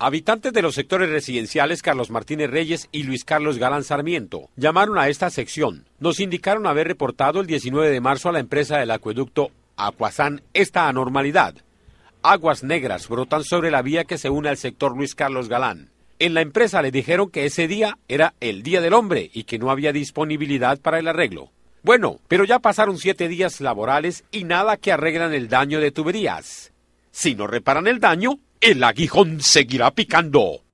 Habitantes de los sectores residenciales Carlos Martínez Reyes y Luis Carlos Galán Sarmiento llamaron a esta sección. Nos indicaron haber reportado el 19 de marzo a la empresa del acueducto Acuazán esta anormalidad. Aguas negras brotan sobre la vía que se une al sector Luis Carlos Galán. En la empresa le dijeron que ese día era el Día del Hombre y que no había disponibilidad para el arreglo. Bueno, pero ya pasaron siete días laborales y nada que arreglan el daño de tuberías. Si no reparan el daño, el aguijón seguirá picando.